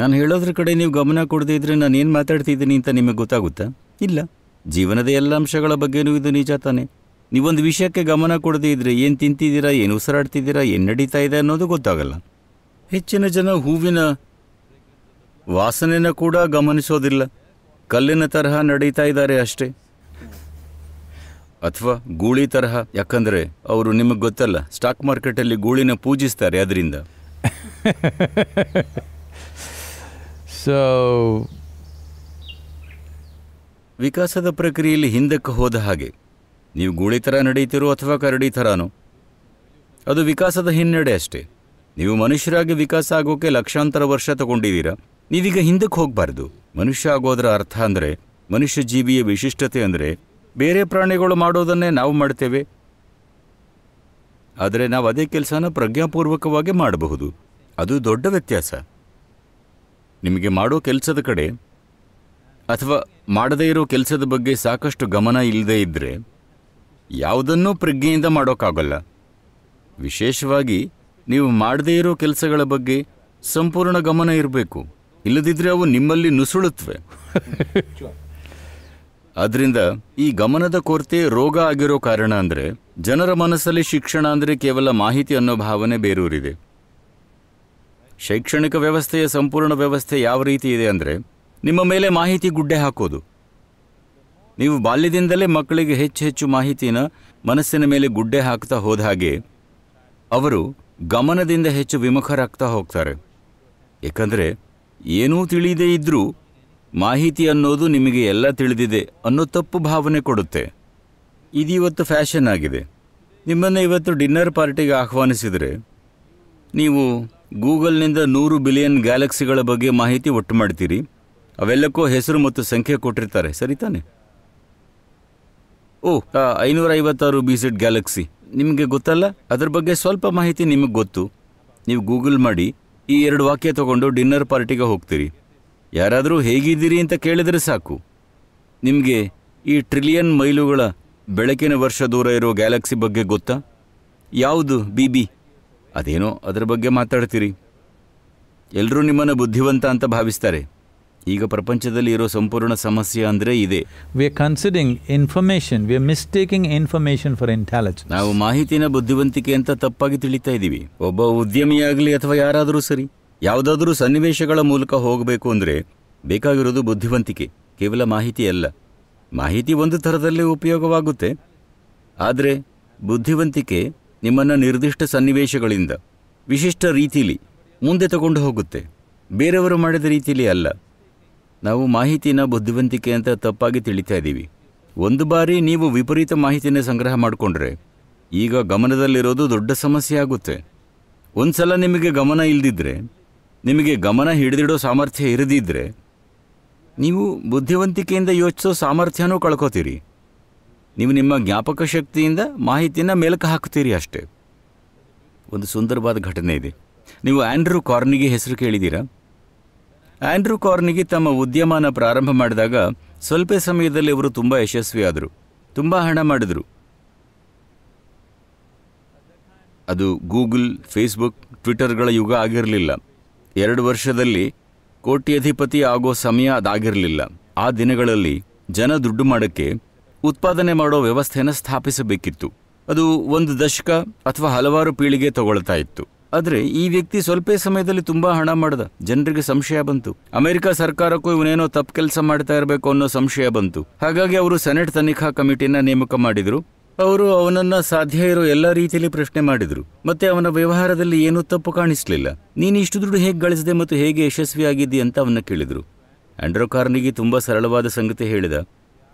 ನಾನು ಹೇಳೋದ್ರ ಕಡೆ ನೀವು ಗಮನ ಕೊಡದೇ ಇದ್ರೆ ನಾನು ಏನು ಮಾತಾಡ್ತಿದ್ದೀನಿ ಅಂತ ನಿಮಗೆ ಗೊತ್ತಾಗುತ್ತಾ ಇಲ್ಲ ಜೀವನದ ಎಲ್ಲ ಅಂಶಗಳ ಬಗ್ಗೆನೂ ಇದು ನಿಜ ತಾನೆ ನೀವೊಂದು ವಿಷಯಕ್ಕೆ ಗಮನ ಕೊಡದೇ ಇದ್ರೆ ಏನು ತಿಂತಿದ್ದೀರಾ ಏನು ಉಸಿರಾಡ್ತಿದ್ದೀರಾ ಏನು ನಡೀತಾ ಇದೆ ಅನ್ನೋದು ಗೊತ್ತಾಗಲ್ಲ ಹೆಚ್ಚಿನ ಜನ ಹೂವಿನ ವಾಸನೆಯನ್ನು ಕೂಡ ಗಮನಿಸೋದಿಲ್ಲ ಕಲ್ಲಿನ ತರಹ ನಡೀತಾ ಇದ್ದಾರೆ ಅಷ್ಟೇ ಅಥವಾ ಗೂಳಿ ತರಹ ಯಾಕಂದರೆ ಅವರು ನಿಮಗೆ ಗೊತ್ತಲ್ಲ ಸ್ಟಾಕ್ ಮಾರ್ಕೆಟಲ್ಲಿ ಗೂಳಿನ ಪೂಜಿಸ್ತಾರೆ ಅದರಿಂದ ಸೋ ವಿಕಾಸದ ಪ್ರಕ್ರಿಯೆಯಲ್ಲಿ ಹಿಂದಕ್ಕೆ ಹೋದ ಹಾಗೆ ನೀವು ಗೂಳಿ ಥರ ನಡೀತಿರೋ ಅಥವಾ ಕರಡಿ ಥರನೋ ಅದು ವಿಕಾಸದ ಹಿನ್ನಡೆ ಅಷ್ಟೇ ನೀವು ಮನುಷ್ಯರಾಗಿ ವಿಕಾಸ ಆಗೋಕೆ ಲಕ್ಷಾಂತರ ವರ್ಷ ತಗೊಂಡಿದ್ದೀರಾ ನೀವೀಗ ಹಿಂದಕ್ಕೆ ಹೋಗಬಾರ್ದು ಮನುಷ್ಯ ಆಗೋದರ ಅರ್ಥ ಅಂದರೆ ಮನುಷ್ಯ ಜೀವಿಯ ವಿಶಿಷ್ಟತೆ ಅಂದರೆ ಬೇರೆ ಪ್ರಾಣಿಗಳು ಮಾಡೋದನ್ನೇ ನಾವು ಮಾಡ್ತೇವೆ ಆದರೆ ನಾವು ಅದೇ ಕೆಲಸನ ಪ್ರಜ್ಞಾಪೂರ್ವಕವಾಗಿ ಮಾಡಬಹುದು ಅದು ದೊಡ್ಡ ವ್ಯತ್ಯಾಸ ನಿಮಗೆ ಮಾಡೋ ಕೆಲಸದ ಕಡೆ ಅಥವಾ ಮಾಡದೇ ಇರೋ ಕೆಲಸದ ಬಗ್ಗೆ ಸಾಕಷ್ಟು ಗಮನ ಇಲ್ಲದೇ ಇದ್ದರೆ ಯಾವುದನ್ನೂ ಪ್ರಜ್ಞೆಯಿಂದ ಮಾಡೋಕ್ಕಾಗಲ್ಲ ವಿಶೇಷವಾಗಿ ನೀವು ಮಾಡದೇ ಇರೋ ಕೆಲಸಗಳ ಬಗ್ಗೆ ಸಂಪೂರ್ಣ ಗಮನ ಇರಬೇಕು ಇಲ್ಲದಿದ್ದರೆ ಅವು ನಿಮ್ಮಲ್ಲಿ ನುಸುಳುತ್ತವೆ ಆದ್ದರಿಂದ ಈ ಗಮನದ ಕೊರತೆ ರೋಗ ಆಗಿರೋ ಕಾರಣ ಅಂದರೆ ಜನರ ಮನಸ್ಸಲ್ಲಿ ಶಿಕ್ಷಣ ಅಂದರೆ ಕೇವಲ ಮಾಹಿತಿ ಅನ್ನೋ ಭಾವನೆ ಬೇರೂರಿದೆ ಶೈಕ್ಷಣಿಕ ವ್ಯವಸ್ಥೆಯ ಸಂಪೂರ್ಣ ವ್ಯವಸ್ಥೆ ಯಾವ ರೀತಿ ಇದೆ ಅಂದರೆ ನಿಮ್ಮ ಮೇಲೆ ಮಾಹಿತಿ ಗುಡ್ಡೆ ಹಾಕೋದು ನೀವು ಬಾಲ್ಯದಿಂದಲೇ ಮಕ್ಕಳಿಗೆ ಹೆಚ್ಚು ಹೆಚ್ಚು ಮಾಹಿತಿನ ಮನಸ್ಸಿನ ಮೇಲೆ ಗುಡ್ಡೆ ಹಾಕ್ತಾ ಹೋದ ಹಾಗೆ ಅವರು ಗಮನದಿಂದ ಹೆಚ್ಚು ವಿಮುಖರಾಗ್ತಾ ಹೋಗ್ತಾರೆ ಏಕೆಂದರೆ ಏನೂ ತಿಳಿಯದೇ ಇದ್ದರೂ ಮಾಹಿತಿ ಅನ್ನೋದು ನಿಮಗೆ ಎಲ್ಲ ತಿಳಿದಿದೆ ಅನ್ನೋ ತಪ್ಪು ಭಾವನೆ ಕೊಡುತ್ತೆ ಇದು ಇವತ್ತು ಫ್ಯಾಷನ್ ಆಗಿದೆ ನಿಮ್ಮನ್ನು ಇವತ್ತು ಡಿನ್ನರ್ ಪಾರ್ಟಿಗೆ ಆಹ್ವಾನಿಸಿದರೆ ನೀವು ಗೂಗಲ್ನಿಂದ ನೂರು ಬಿಲಿಯನ್ ಗ್ಯಾಲಕ್ಸಿಗಳ ಬಗ್ಗೆ ಮಾಹಿತಿ ಒಟ್ಟು ಮಾಡ್ತೀರಿ ಅವೆಲ್ಲಕ್ಕೂ ಹೆಸರು ಮತ್ತು ಸಂಖ್ಯೆ ಕೊಟ್ಟಿರ್ತಾರೆ ಸರಿ ತಾನೆ ಓ ಐನೂರ ಐವತ್ತಾರು ಸಿಡ್ ಗ್ಯಾಲಕ್ಸಿ ನಿಮಗೆ ಗೊತ್ತಲ್ಲ ಅದ್ರ ಬಗ್ಗೆ ಸ್ವಲ್ಪ ಮಾಹಿತಿ ನಿಮಗೆ ಗೊತ್ತು ನೀವು ಗೂಗಲ್ ಮಾಡಿ ಈ ಎರಡು ವಾಕ್ಯ ತಗೊಂಡು ಡಿನ್ನರ್ ಪಾರ್ಟಿಗೆ ಹೋಗ್ತೀರಿ ಯಾರಾದರೂ ಹೇಗಿದ್ದೀರಿ ಅಂತ ಕೇಳಿದರೆ ಸಾಕು ನಿಮಗೆ ಈ ಟ್ರಿಲಿಯನ್ ಮೈಲುಗಳ ಬೆಳಕಿನ ವರ್ಷ ದೂರ ಇರೋ ಗ್ಯಾಲಕ್ಸಿ ಬಗ್ಗೆ ಗೊತ್ತಾ ಯಾವುದು ಬಿ ಬಿ ಅದೇನೋ ಅದರ ಬಗ್ಗೆ ಮಾತಾಡ್ತೀರಿ ಎಲ್ಲರೂ ನಿಮ್ಮನ್ನು ಬುದ್ಧಿವಂತ ಅಂತ ಭಾವಿಸ್ತಾರೆ ಈಗ ಪ್ರಪಂಚದಲ್ಲಿ ಇರೋ ಸಂಪೂರ್ಣ ಸಮಸ್ಯೆ ಅಂದರೆ ಇದೆ we are considering information we are mistaking information for ನಾವು ಮಾಹಿತಿನ ಬುದ್ಧಿವಂತಿಕೆ ಅಂತ ತಪ್ಪಾಗಿ ತಿಳಿತಾ ಇದ್ದೀವಿ ಒಬ್ಬ ಉದ್ಯಮಿಯಾಗಲಿ ಅಥವಾ ಯಾರಾದರೂ ಸರಿ ಯಾವುದಾದ್ರೂ ಸನ್ನಿವೇಶಗಳ ಮೂಲಕ ಹೋಗಬೇಕು ಅಂದರೆ ಬೇಕಾಗಿರೋದು ಬುದ್ಧಿವಂತಿಕೆ ಕೇವಲ ಮಾಹಿತಿ ಅಲ್ಲ ಮಾಹಿತಿ ಒಂದು ಥರದಲ್ಲೇ ಉಪಯೋಗವಾಗುತ್ತೆ ಆದರೆ ಬುದ್ಧಿವಂತಿಕೆ ನಿಮ್ಮನ್ನು ನಿರ್ದಿಷ್ಟ ಸನ್ನಿವೇಶಗಳಿಂದ ವಿಶಿಷ್ಟ ರೀತಿಲಿ ಮುಂದೆ ತಗೊಂಡು ಹೋಗುತ್ತೆ ಬೇರೆಯವರು ಮಾಡಿದ ರೀತಿಲಿ ಅಲ್ಲ ನಾವು ಮಾಹಿತಿನ ಬುದ್ಧಿವಂತಿಕೆ ಅಂತ ತಪ್ಪಾಗಿ ತಿಳಿತಾ ಇದ್ದೀವಿ ಒಂದು ಬಾರಿ ನೀವು ವಿಪರೀತ ಮಾಹಿತಿನ ಸಂಗ್ರಹ ಮಾಡಿಕೊಂಡ್ರೆ ಈಗ ಗಮನದಲ್ಲಿರೋದು ದೊಡ್ಡ ಸಮಸ್ಯೆ ಆಗುತ್ತೆ ಒಂದು ಸಲ ನಿಮಗೆ ಗಮನ ಇಲ್ಲದಿದ್ದರೆ ನಿಮಗೆ ಗಮನ ಹಿಡಿದಿಡೋ ಸಾಮರ್ಥ್ಯ ಇರದಿದ್ದರೆ ನೀವು ಬುದ್ಧಿವಂತಿಕೆಯಿಂದ ಯೋಚಿಸೋ ಸಾಮರ್ಥ್ಯನೂ ಕಳ್ಕೊತೀರಿ ನೀವು ನಿಮ್ಮ ಜ್ಞಾಪಕ ಶಕ್ತಿಯಿಂದ ಮಾಹಿತಿಯನ್ನು ಮೇಲಕ್ಕೆ ಹಾಕುತ್ತೀರಿ ಅಷ್ಟೇ ಒಂದು ಸುಂದರವಾದ ಘಟನೆ ಇದೆ ನೀವು ಆ್ಯಂಡ್ರೂ ಕಾರ್ನಿಗೆ ಹೆಸರು ಕೇಳಿದ್ದೀರಾ ಆ್ಯಂಡ್ರೂ ಕಾರ್ನಿಗೆ ತಮ್ಮ ಉದ್ಯಮನ ಪ್ರಾರಂಭ ಮಾಡಿದಾಗ ಸ್ವಲ್ಪ ಸಮಯದಲ್ಲಿ ಅವರು ತುಂಬ ಯಶಸ್ವಿಯಾದರು ತುಂಬ ಹಣ ಮಾಡಿದರು ಅದು ಗೂಗಲ್ ಫೇಸ್ಬುಕ್ ಟ್ವಿಟರ್ಗಳ ಯುಗ ಆಗಿರಲಿಲ್ಲ ಎರಡು ವರ್ಷದಲ್ಲಿ ಕೋಟ್ಯಧಿಪತಿ ಆಗೋ ಸಮಯ ಅದಾಗಿರಲಿಲ್ಲ ಆ ದಿನಗಳಲ್ಲಿ ಜನ ದುಡ್ಡು ಮಾಡೋಕ್ಕೆ ಉತ್ಪಾದನೆ ಮಾಡೋ ವ್ಯವಸ್ಥೆಯನ್ನು ಸ್ಥಾಪಿಸಬೇಕಿತ್ತು ಅದು ಒಂದು ದಶಕ ಅಥವಾ ಹಲವಾರು ಪೀಳಿಗೆ ತಗೊಳ್ತಾ ಇತ್ತು ಆದರೆ ಈ ವ್ಯಕ್ತಿ ಸ್ವಲ್ಪ ಸಮಯದಲ್ಲಿ ತುಂಬಾ ಹಣ ಮಾಡಿದ ಜನರಿಗೆ ಸಂಶಯ ಬಂತು ಅಮೆರಿಕ ಸರ್ಕಾರಕ್ಕೂ ಇವನೇನೋ ತಪ್ಪು ಕೆಲಸ ಮಾಡ್ತಾ ಇರಬೇಕು ಅನ್ನೋ ಸಂಶಯ ಬಂತು ಹಾಗಾಗಿ ಅವರು ಸೆನೆಟ್ ತನಿಖಾ ಕಮಿಟಿನ ನೇಮಕ ಮಾಡಿದರು ಅವರು ಅವನನ್ನ ಸಾಧ್ಯ ಇರೋ ಎಲ್ಲ ರೀತಿಯಲ್ಲಿ ಪ್ರಶ್ನೆ ಮಾಡಿದ್ರು ಮತ್ತೆ ಅವನ ವ್ಯವಹಾರದಲ್ಲಿ ಏನೂ ತಪ್ಪು ಕಾಣಿಸ್ಲಿಲ್ಲ ನೀನು ಇಷ್ಟು ದುಡ್ಡು ಹೇಗೆ ಗಳಿಸಿದೆ ಮತ್ತು ಹೇಗೆ ಯಶಸ್ವಿಯಾಗಿದ್ದಿ ಅಂತ ಅವನ್ನ ಕೇಳಿದ್ರು ಆಂಡ್ರೋ ಕಾರ್ನಿಗೆ ತುಂಬಾ ಸರಳವಾದ ಸಂಗತಿ ಹೇಳಿದ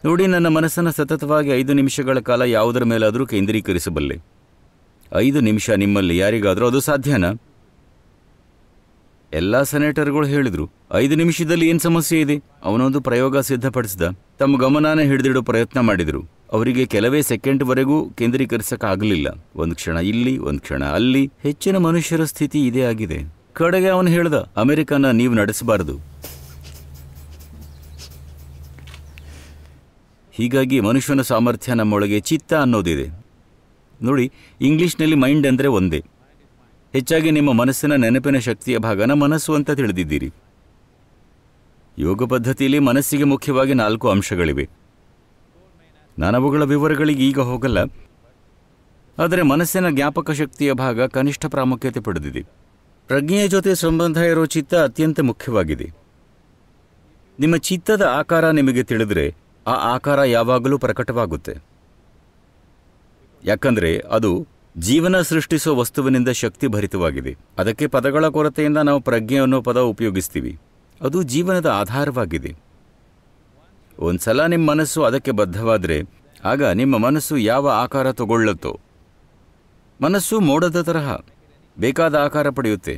ನೋಡಿ ನನ್ನ ಮನಸ್ಸನ್ನು ಸತತವಾಗಿ ಐದು ನಿಮಿಷಗಳ ಕಾಲ ಯಾವುದರ ಮೇಲಾದರೂ ಕೇಂದ್ರೀಕರಿಸಬಲ್ಲೆ ಐದು ನಿಮಿಷ ನಿಮ್ಮಲ್ಲಿ ಯಾರಿಗಾದರೂ ಅದು ಸಾಧ್ಯನಾ ಎಲ್ಲ ಸೆನೆಟರ್ಗಳು ಹೇಳಿದರು ಐದು ನಿಮಿಷದಲ್ಲಿ ಏನು ಸಮಸ್ಯೆ ಇದೆ ಅವನೊಂದು ಪ್ರಯೋಗ ಸಿದ್ಧಪಡಿಸಿದ ತಮ್ಮ ಗಮನಾನ ಹಿಡಿದಿಡೋ ಪ್ರಯತ್ನ ಮಾಡಿದರು ಅವರಿಗೆ ಕೆಲವೇ ಸೆಕೆಂಡ್ವರೆಗೂ ಕೇಂದ್ರೀಕರಿಸೋಕ್ಕಾಗಲಿಲ್ಲ ಒಂದು ಕ್ಷಣ ಇಲ್ಲಿ ಒಂದು ಕ್ಷಣ ಅಲ್ಲಿ ಹೆಚ್ಚಿನ ಮನುಷ್ಯರ ಸ್ಥಿತಿ ಇದೇ ಆಗಿದೆ ಕಡೆಗೆ ಅವನು ಹೇಳ್ದ ಅಮೆರಿಕನ ನೀವು ನಡೆಸಬಾರದು ಹೀಗಾಗಿ ಮನುಷ್ಯನ ಸಾಮರ್ಥ್ಯ ನಮ್ಮೊಳಗೆ ಚಿತ್ತ ಅನ್ನೋದಿದೆ ನೋಡಿ ಇಂಗ್ಲೀಷ್ನಲ್ಲಿ ಮೈಂಡ್ ಅಂದರೆ ಒಂದೇ ಹೆಚ್ಚಾಗಿ ನಿಮ್ಮ ಮನಸ್ಸಿನ ನೆನಪಿನ ಶಕ್ತಿಯ ಭಾಗನ ಮನಸ್ಸು ಅಂತ ತಿಳಿದಿದ್ದೀರಿ ಯೋಗ ಪದ್ಧತಿಯಲ್ಲಿ ಮನಸ್ಸಿಗೆ ಮುಖ್ಯವಾಗಿ ನಾಲ್ಕು ಅಂಶಗಳಿವೆ ನಾನು ಅವುಗಳ ವಿವರಗಳಿಗೆ ಈಗ ಹೋಗಲ್ಲ ಆದರೆ ಮನಸ್ಸಿನ ಜ್ಞಾಪಕ ಶಕ್ತಿಯ ಭಾಗ ಕನಿಷ್ಠ ಪ್ರಾಮುಖ್ಯತೆ ಪಡೆದಿದೆ ಪ್ರಜ್ಞೆಯ ಜೊತೆ ಸಂಬಂಧ ಇರೋ ಚಿತ್ತ ಅತ್ಯಂತ ಮುಖ್ಯವಾಗಿದೆ ನಿಮ್ಮ ಚಿತ್ತದ ಆಕಾರ ನಿಮಗೆ ತಿಳಿದರೆ ಆ ಆಕಾರ ಯಾವಾಗಲೂ ಪ್ರಕಟವಾಗುತ್ತೆ ಯಾಕಂದರೆ ಅದು ಜೀವನ ಸೃಷ್ಟಿಸುವ ವಸ್ತುವಿನಿಂದ ಶಕ್ತಿ ಭರಿತವಾಗಿದೆ ಅದಕ್ಕೆ ಪದಗಳ ಕೊರತೆಯಿಂದ ನಾವು ಪ್ರಜ್ಞೆ ಅನ್ನೋ ಪದ ಉಪಯೋಗಿಸ್ತೀವಿ ಅದು ಜೀವನದ ಆಧಾರವಾಗಿದೆ ಒಂದು ಸಲ ನಿಮ್ಮ ಮನಸ್ಸು ಅದಕ್ಕೆ ಬದ್ಧವಾದರೆ ಆಗ ನಿಮ್ಮ ಮನಸ್ಸು ಯಾವ ಆಕಾರ ತಗೊಳ್ಳುತ್ತೋ ಮನಸ್ಸು ಮೋಡದ ತರಹ ಬೇಕಾದ ಆಕಾರ ಪಡೆಯುತ್ತೆ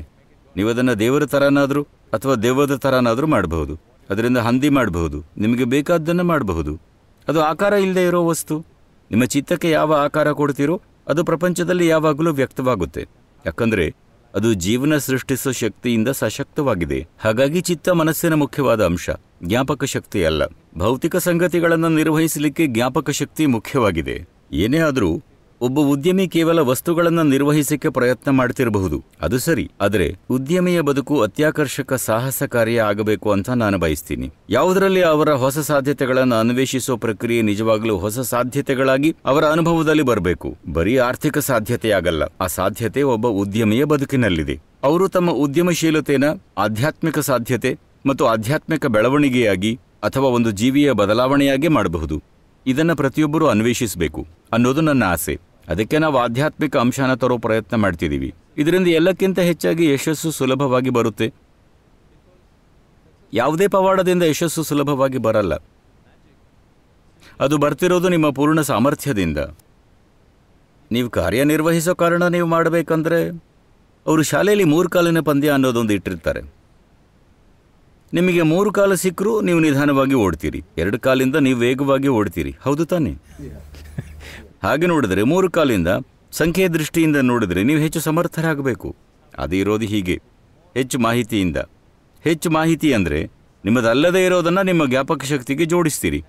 ನೀವು ಅದನ್ನು ದೇವರ ಥರನಾದರೂ ಅಥವಾ ದೇವದ ಥರನಾದರೂ ಮಾಡಬಹುದು ಅದರಿಂದ ಹಂದಿ ಮಾಡಬಹುದು ನಿಮಗೆ ಬೇಕಾದ್ದನ್ನು ಮಾಡಬಹುದು ಅದು ಆಕಾರ ಇಲ್ಲದೆ ಇರೋ ವಸ್ತು ನಿಮ್ಮ ಚಿತ್ತಕ್ಕೆ ಯಾವ ಆಕಾರ ಕೊಡ್ತೀರೋ ಅದು ಪ್ರಪಂಚದಲ್ಲಿ ಯಾವಾಗಲೂ ವ್ಯಕ್ತವಾಗುತ್ತೆ ಯಾಕಂದರೆ ಅದು ಜೀವನ ಸೃಷ್ಟಿಸುವ ಶಕ್ತಿಯಿಂದ ಸಶಕ್ತವಾಗಿದೆ ಹಾಗಾಗಿ ಚಿತ್ತ ಮನಸ್ಸಿನ ಮುಖ್ಯವಾದ ಅಂಶ ಜ್ಞಾಪಕ ಶಕ್ತಿ ಅಲ್ಲ ಭೌತಿಕ ಸಂಗತಿಗಳನ್ನು ನಿರ್ವಹಿಸಲಿಕ್ಕೆ ಜ್ಞಾಪಕ ಶಕ್ತಿ ಮುಖ್ಯವಾಗಿದೆ ಏನೇ ಆದರೂ ಒಬ್ಬ ಉದ್ಯಮಿ ಕೇವಲ ವಸ್ತುಗಳನ್ನು ನಿರ್ವಹಿಸಕ್ಕೆ ಪ್ರಯತ್ನ ಮಾಡ್ತಿರಬಹುದು ಅದು ಸರಿ ಆದರೆ ಉದ್ಯಮಿಯ ಬದುಕು ಅತ್ಯಾಕರ್ಷಕ ಸಾಹಸ ಕಾರ್ಯ ಆಗಬೇಕು ಅಂತ ನಾನು ಬಯಸ್ತೀನಿ ಯಾವುದರಲ್ಲಿ ಅವರ ಹೊಸ ಸಾಧ್ಯತೆಗಳನ್ನು ಅನ್ವೇಷಿಸುವ ಪ್ರಕ್ರಿಯೆ ನಿಜವಾಗಲೂ ಹೊಸ ಸಾಧ್ಯತೆಗಳಾಗಿ ಅವರ ಅನುಭವದಲ್ಲಿ ಬರಬೇಕು ಬರೀ ಆರ್ಥಿಕ ಸಾಧ್ಯತೆಯಾಗಲ್ಲ ಆ ಸಾಧ್ಯತೆ ಒಬ್ಬ ಉದ್ಯಮಿಯ ಬದುಕಿನಲ್ಲಿದೆ ಅವರು ತಮ್ಮ ಉದ್ಯಮಶೀಲತೆನ ಆಧ್ಯಾತ್ಮಿಕ ಸಾಧ್ಯತೆ ಮತ್ತು ಆಧ್ಯಾತ್ಮಿಕ ಬೆಳವಣಿಗೆಯಾಗಿ ಅಥವಾ ಒಂದು ಜೀವಿಯ ಬದಲಾವಣೆಯಾಗಿ ಮಾಡಬಹುದು ಇದನ್ನು ಪ್ರತಿಯೊಬ್ಬರೂ ಅನ್ವೇಷಿಸಬೇಕು ಅನ್ನೋದು ನನ್ನ ಆಸೆ ಅದಕ್ಕೆ ನಾವು ಆಧ್ಯಾತ್ಮಿಕ ಅಂಶನ ತರೋ ಪ್ರಯತ್ನ ಮಾಡ್ತಿದ್ದೀವಿ ಇದರಿಂದ ಎಲ್ಲಕ್ಕಿಂತ ಹೆಚ್ಚಾಗಿ ಯಶಸ್ಸು ಸುಲಭವಾಗಿ ಬರುತ್ತೆ ಯಾವುದೇ ಪವಾಡದಿಂದ ಯಶಸ್ಸು ಸುಲಭವಾಗಿ ಬರಲ್ಲ ಅದು ಬರ್ತಿರೋದು ನಿಮ್ಮ ಪೂರ್ಣ ಸಾಮರ್ಥ್ಯದಿಂದ ನೀವು ಕಾರ್ಯನಿರ್ವಹಿಸೋ ಕಾರಣ ನೀವು ಮಾಡಬೇಕಂದ್ರೆ ಅವರು ಶಾಲೆಯಲ್ಲಿ ಮೂರು ಕಾಲಿನ ಪಂದ್ಯ ಅನ್ನೋದೊಂದು ಇಟ್ಟಿರ್ತಾರೆ ನಿಮಗೆ ಮೂರು ಕಾಲ ಸಿಕ್ಕರೂ ನೀವು ನಿಧಾನವಾಗಿ ಓಡ್ತೀರಿ ಎರಡು ಕಾಲಿಂದ ನೀವು ವೇಗವಾಗಿ ಓಡ್ತೀರಿ ಹೌದು ತಾನೆ ಹಾಗೆ ನೋಡಿದರೆ ಮೂರು ಕಾಲಿಂದ ಸಂಖ್ಯೆಯ ದೃಷ್ಟಿಯಿಂದ ನೋಡಿದರೆ ನೀವು ಹೆಚ್ಚು ಸಮರ್ಥರಾಗಬೇಕು ಅದು ಇರೋದು ಹೀಗೆ ಹೆಚ್ಚು ಮಾಹಿತಿಯಿಂದ ಹೆಚ್ಚು ಮಾಹಿತಿ ಅಂದರೆ ನಿಮ್ಮದಲ್ಲದೇ ಇರೋದನ್ನು ನಿಮ್ಮ ಜ್ಞಾಪಕ ಶಕ್ತಿಗೆ ಜೋಡಿಸ್ತೀರಿ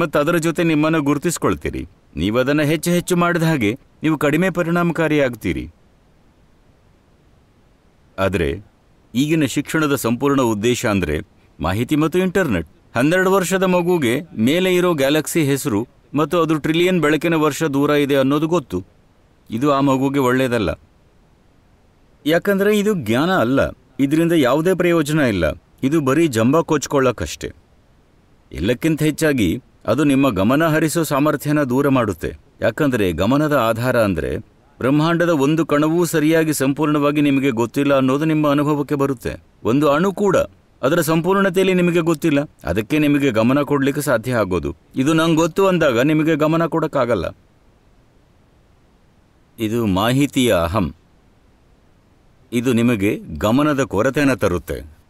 ಮತ್ತು ಅದರ ಜೊತೆ ನಿಮ್ಮನ್ನು ಗುರುತಿಸ್ಕೊಳ್ತೀರಿ ನೀವು ಅದನ್ನು ಹೆಚ್ಚು ಹೆಚ್ಚು ಮಾಡಿದ ಹಾಗೆ ನೀವು ಕಡಿಮೆ ಪರಿಣಾಮಕಾರಿಯಾಗ್ತೀರಿ ಆದರೆ ಈಗಿನ ಶಿಕ್ಷಣದ ಸಂಪೂರ್ಣ ಉದ್ದೇಶ ಅಂದರೆ ಮಾಹಿತಿ ಮತ್ತು ಇಂಟರ್ನೆಟ್ ಹನ್ನೆರಡು ವರ್ಷದ ಮಗುಗೆ ಮೇಲೆ ಇರೋ ಗ್ಯಾಲಕ್ಸಿ ಹೆಸರು ಮತ್ತು ಅದು ಟ್ರಿಲಿಯನ್ ಬೆಳಕಿನ ವರ್ಷ ದೂರ ಇದೆ ಅನ್ನೋದು ಗೊತ್ತು ಇದು ಆ ಮಗುಗೆ ಒಳ್ಳೆಯದಲ್ಲ ಯಾಕಂದರೆ ಇದು ಜ್ಞಾನ ಅಲ್ಲ ಇದರಿಂದ ಯಾವುದೇ ಪ್ರಯೋಜನ ಇಲ್ಲ ಇದು ಬರೀ ಜಂಬ ಕೊಚ್ಕೊಳ್ಳೋಕ್ಕಷ್ಟೆ ಎಲ್ಲಕ್ಕಿಂತ ಹೆಚ್ಚಾಗಿ ಅದು ನಿಮ್ಮ ಗಮನ ಹರಿಸೋ ಸಾಮರ್ಥ್ಯನ ದೂರ ಮಾಡುತ್ತೆ ಯಾಕಂದರೆ ಗಮನದ ಆಧಾರ ಅಂದರೆ ಬ್ರಹ್ಮಾಂಡದ ಒಂದು ಕಣವೂ ಸರಿಯಾಗಿ ಸಂಪೂರ್ಣವಾಗಿ ನಿಮಗೆ ಗೊತ್ತಿಲ್ಲ ಅನ್ನೋದು ನಿಮ್ಮ ಅನುಭವಕ್ಕೆ ಬರುತ್ತೆ ಒಂದು ಅಣು ಕೂಡ ಅದರ ಸಂಪೂರ್ಣತೆಯಲ್ಲಿ ನಿಮಗೆ ಗೊತ್ತಿಲ್ಲ ಅದಕ್ಕೆ ನಿಮಗೆ ಗಮನ ಕೊಡಲಿಕ್ಕೆ ಸಾಧ್ಯ ಆಗೋದು ಇದು ನಂಗೆ ಗೊತ್ತು ಅಂದಾಗ ನಿಮಗೆ ಗಮನ ಕೊಡೋಕ್ಕಾಗಲ್ಲ ಇದು ಮಾಹಿತಿಯ ಅಹಂ ಇದು ನಿಮಗೆ ಗಮನದ ಕೊರತೆಯನ್ನು ತರುತ್ತೆ